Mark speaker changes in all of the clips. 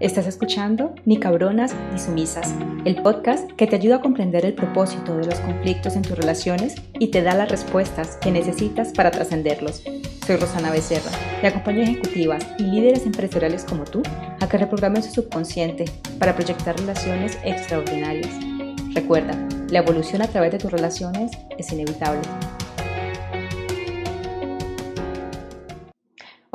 Speaker 1: Estás escuchando Ni Cabronas ni Sumisas, el podcast que te ayuda a comprender el propósito de los conflictos en tus relaciones y te da las respuestas que necesitas para trascenderlos. Soy Rosana Becerra y acompaño ejecutivas y líderes empresariales como tú a que reprogramen su subconsciente para proyectar relaciones extraordinarias. Recuerda, la evolución a través de tus relaciones es inevitable.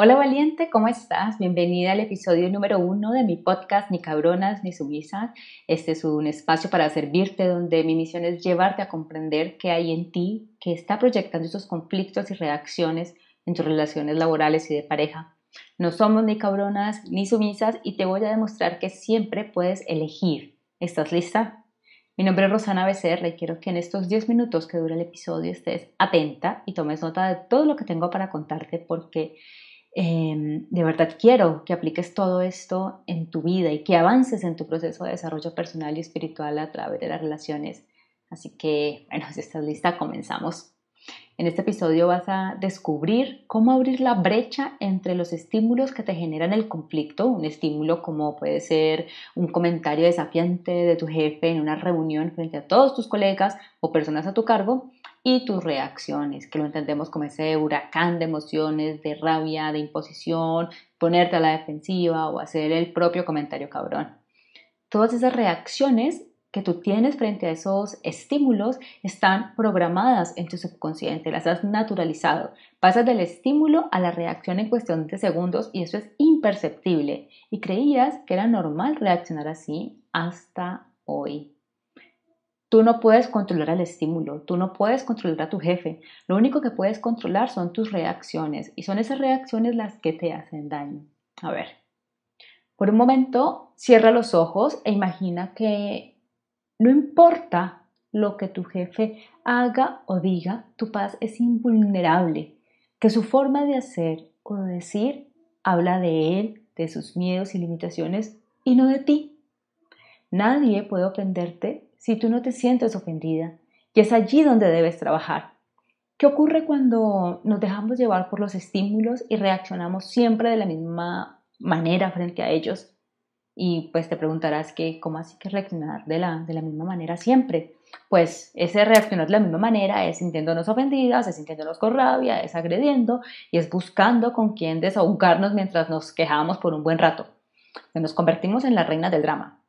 Speaker 1: Hola valiente, ¿cómo estás? Bienvenida al episodio número uno de mi podcast Ni cabronas ni sumisas. Este es un espacio para servirte donde mi misión es llevarte a comprender qué hay en ti que está proyectando esos conflictos y reacciones en tus relaciones laborales y de pareja. No somos ni cabronas ni sumisas y te voy a demostrar que siempre puedes elegir. ¿Estás lista? Mi nombre es Rosana Becerra y quiero que en estos 10 minutos que dura el episodio estés atenta y tomes nota de todo lo que tengo para contarte porque Em, de verdad quiero que apliques todo esto en tu vida y que avances en tu proceso de desarrollo personal y espiritual a través de las relaciones. Así que, bueno, si estás lista, comenzamos. En este episodio vas a descubrir cómo abrir la brecha entre los estímulos que te generan el conflicto, un estímulo como puede ser un comentario desafiante de tu jefe en una reunión frente a todos tus colegas o personas a tu cargo, y tus reacciones, que lo entendemos como ese huracán de emociones, de rabia, de imposición, ponerte a la defensiva o hacer el propio comentario cabrón. Todas esas reacciones que tú tienes frente a esos estímulos están programadas en tu subconsciente, las has naturalizado. Pasas del estímulo a la reacción en cuestión de segundos y eso es imperceptible. Y creías que era normal reaccionar así hasta hoy. Tú no puedes controlar el estímulo, tú no puedes controlar a tu jefe, lo único que puedes controlar son tus reacciones y son esas reacciones las que te hacen daño. A ver, por un momento cierra los ojos e imagina que no importa lo que tu jefe haga o diga, tu paz es invulnerable, que su forma de hacer o decir habla de él, de sus miedos y limitaciones y no de ti. Nadie puede ofenderte si tú no te sientes ofendida. Y es allí donde debes trabajar. ¿Qué ocurre cuando nos dejamos llevar por los estímulos y reaccionamos siempre de la misma manera frente a ellos? Y pues te preguntarás que, ¿cómo así que reaccionar de la, misma manera siempre? Pues ese reaccionar de la misma manera es sintiéndonos ofendidas, es sintiéndonos con rabia, es agrediendo y es buscando con quién desahogarnos mientras nos quejamos por un buen rato. Nos convertimos en la reina del drama.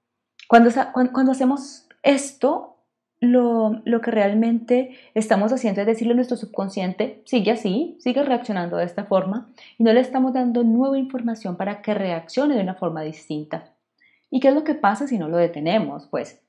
Speaker 1: Cuando, cuando hacemos esto lo, que realmente estamos haciendo es decirle a nuestro subconsciente, sigue así, sigue reaccionando de esta forma, y no le estamos dando nueva información para que reaccione de una forma distinta. ¿Y qué es lo que pasa si no lo detenemos? Pues,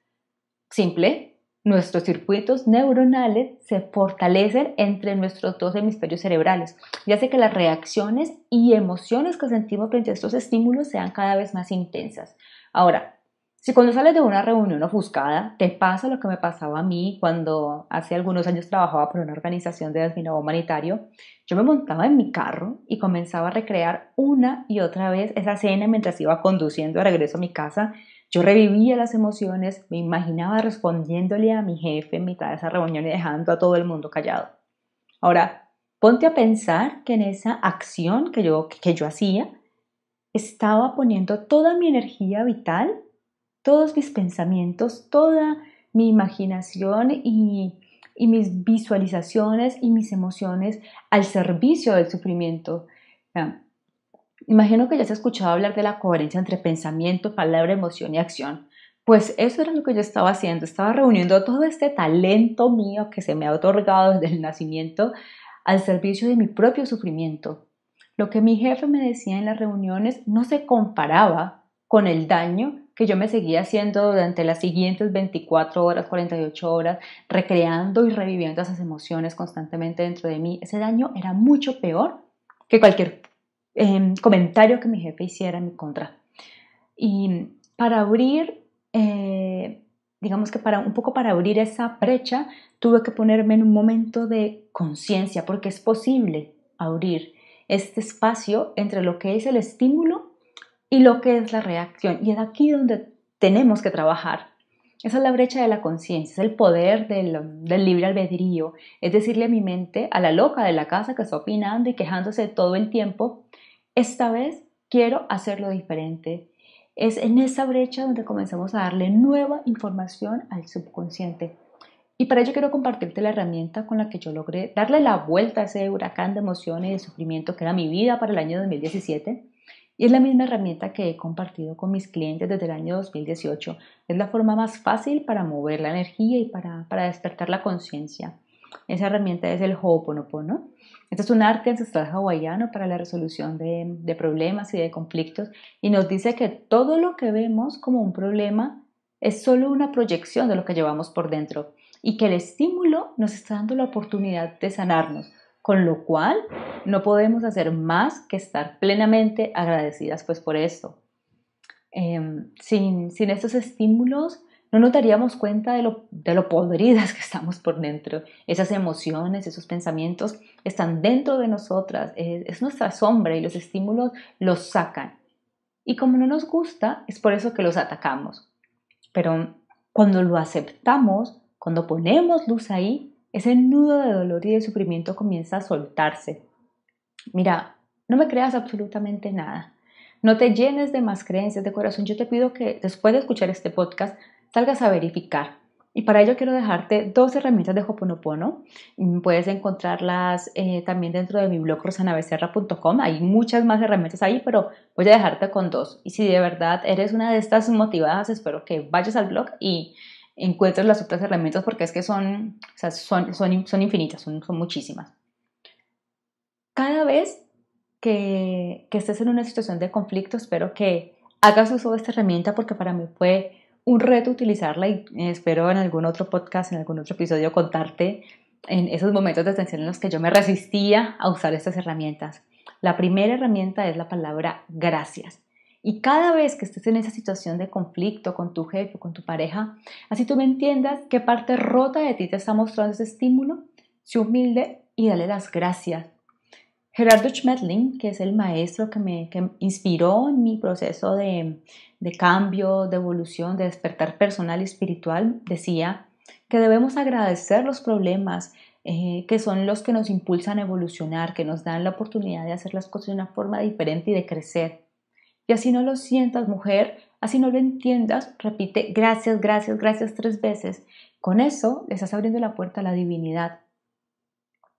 Speaker 1: simple, nuestros circuitos neuronales se fortalecen entre nuestros dos hemisferios cerebrales y hace que las reacciones y emociones que sentimos frente a estos estímulos sean cada vez más intensas. Ahora, si cuando sales de una reunión ofuscada, te pasa lo que me pasaba a mí cuando hace algunos años trabajaba por una organización de desminado humanitario, yo me montaba en mi carro y comenzaba a recrear una y otra vez esa escena mientras iba conduciendo de regreso a mi casa. Yo revivía las emociones, me imaginaba respondiéndole a mi jefe en mitad de esa reunión y dejando a todo el mundo callado. Ahora, ponte a pensar que en esa acción que yo, que yo hacía, estaba poniendo toda mi energía vital todos mis pensamientos, toda mi imaginación y, mis visualizaciones y mis emociones al servicio del sufrimiento. Imagino que ya se ha escuchado hablar de la coherencia entre pensamiento, palabra, emoción y acción. Pues eso era lo que yo estaba haciendo, estaba reuniendo todo este talento mío que se me ha otorgado desde el nacimiento al servicio de mi propio sufrimiento. Lo que mi jefe me decía en las reuniones no se comparaba con el daño que yo me seguía haciendo durante las siguientes 24 horas, 48 horas, recreando y reviviendo esas emociones constantemente dentro de mí, ese daño era mucho peor que cualquier em, comentario que mi jefe hiciera en mi contra. Y para abrir, eh, digamos que para un poco para abrir esa brecha, tuve que ponerme en un momento de conciencia, porque es posible abrir este espacio entre lo que es el estímulo y lo que es la reacción. Y es aquí donde tenemos que trabajar. Esa es la brecha de la conciencia, es el poder del, del, libre albedrío, es decirle a mi mente, a la loca de la casa que está opinando y quejándose todo el tiempo, esta vez quiero hacerlo diferente. Es en esa brecha donde comenzamos a darle nueva información al subconsciente. Y para ello quiero compartirte la herramienta con la que yo logré darle la vuelta a ese huracán de emociones y de sufrimiento que era mi vida para el año 2017 y es la misma herramienta que he compartido con mis clientes desde el año 2018. Es la forma más fácil para mover la energía y para, despertar la conciencia. Esa herramienta es el Ho'oponopono. Esto es un arte ancestral hawaiano para la resolución de problemas y de conflictos y nos dice que todo lo que vemos como un problema es solo una proyección de lo que llevamos por dentro y que el estímulo nos está dando la oportunidad de sanarnos, con lo cual, no podemos hacer más que estar plenamente agradecidas pues por esto. Em, sin, sin, estos estímulos, no nos daríamos cuenta de lo, de podridas que estamos por dentro. Esas emociones, esos pensamientos están dentro de nosotras, eh, es nuestra sombra y los estímulos los sacan. Y como no nos gusta, es por eso que los atacamos. Pero cuando lo aceptamos, cuando ponemos luz ahí, ese nudo de dolor y de sufrimiento comienza a soltarse. Mira, no me creas absolutamente nada. No te llenes de más creencias de corazón. Yo te pido que después de escuchar este podcast salgas a verificar. Y para ello quiero dejarte dos herramientas de Hoponopono. Puedes encontrarlas eh, también dentro de mi blog rosanabecerra.com. Hay muchas más herramientas ahí, pero voy a dejarte con dos. Y si de verdad eres una de estas motivadas, espero que vayas al blog y, encuentres las otras herramientas porque es que son, son, infinitas, son, son, muchísimas. Cada vez que, que estés en una situación de conflicto, espero que hagas uso de esta herramienta porque para mí fue un reto utilizarla y espero en algún otro podcast, en algún otro episodio contarte en esos momentos de tensión en los que yo me resistía a usar estas herramientas. La primera herramienta es la palabra gracias. Y cada vez que estés en esa situación de conflicto con tu jefe o con tu pareja, así tú me entiendas qué parte rota de ti te está mostrando ese estímulo, sé humilde y dale las gracias. Gerardo Schmetling, que es el maestro que me inspiró en mi proceso de, de cambio, de evolución, de despertar personal y espiritual, decía que debemos agradecer los problemas, eh, que son los que nos impulsan a evolucionar, que nos dan la oportunidad de hacer las cosas de una forma diferente y de crecer. Y así no lo sientas, mujer, así no lo entiendas, repite gracias, gracias, gracias tres veces. Con eso le estás abriendo la puerta a la divinidad.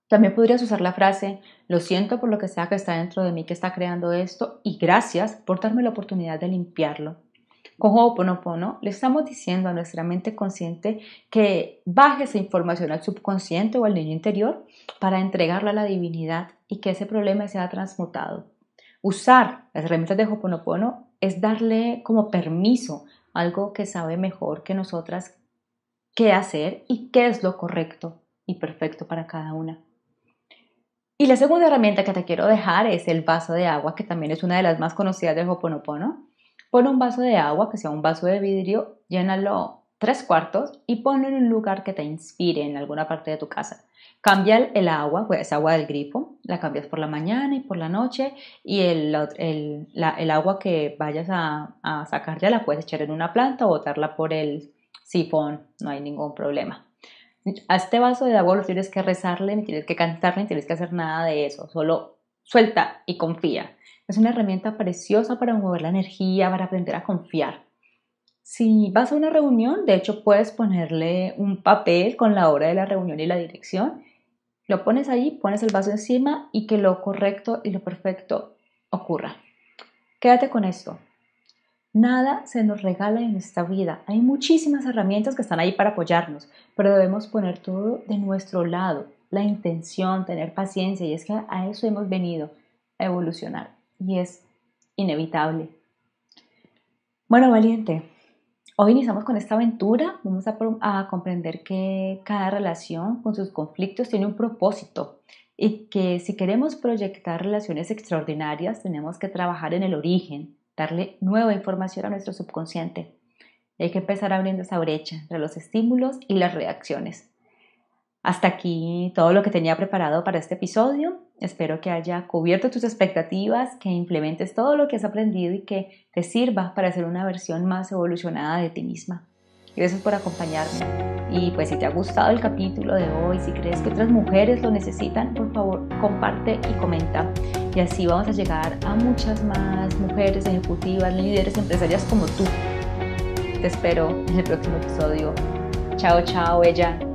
Speaker 1: También podrías usar la frase, lo siento por lo que sea que está dentro de mí que está creando esto y gracias por darme la oportunidad de limpiarlo. Con Ho'oponopono le estamos diciendo a nuestra mente consciente que baje esa información al subconsciente o al niño interior para entregarla a la divinidad y que ese problema sea transmutado. Usar las herramientas de Hoponopono es darle como permiso algo que sabe mejor que nosotras qué hacer y qué es lo correcto y perfecto para cada una. Y la segunda herramienta que te quiero dejar es el vaso de agua, que también es una de las más conocidas del Hoponopono. Pon un vaso de agua, que sea un vaso de vidrio, llénalo tres cuartos y ponlo en un lugar que te inspire en alguna parte de tu casa. Cambia el agua, pues es agua del grifo, la cambias por la mañana y por la noche y el, agua que vayas a, a, sacar ya la puedes echar en una planta o botarla por el sifón, no hay ningún problema. A este vaso de agua no tienes que rezarle, ni tienes que cantarle, ni tienes que hacer nada de eso, solo suelta y confía. Es una herramienta preciosa para mover la energía, para aprender a confiar. Si vas a una reunión, de hecho puedes ponerle un papel con la hora de la reunión y la dirección. Lo pones ahí, pones el vaso encima y que lo correcto y lo perfecto ocurra. Quédate con esto. Nada se nos regala en esta vida. Hay muchísimas herramientas que están ahí para apoyarnos, pero debemos poner todo de nuestro lado, la intención, tener paciencia, y es que a eso hemos venido, a evolucionar, y es inevitable. Bueno, valiente, Hoy iniciamos con esta aventura, vamos a, comprender que cada relación con sus conflictos tiene un propósito y que si queremos proyectar relaciones extraordinarias tenemos que trabajar en el origen, darle nueva información a nuestro subconsciente. Hay que empezar abriendo esa brecha entre los estímulos y las reacciones. Hasta aquí todo lo que tenía preparado para este episodio. Espero que haya cubierto tus expectativas, que implementes todo lo que has aprendido y que te sirva para ser una versión más evolucionada de ti misma. Gracias por acompañarme. Y pues si te ha gustado el capítulo de hoy, si crees que otras mujeres lo necesitan, por favor comparte y comenta. Y así vamos a llegar a muchas más mujeres ejecutivas, líderes, empresarias como tú. Te espero en el próximo episodio. Chao, chao, ella.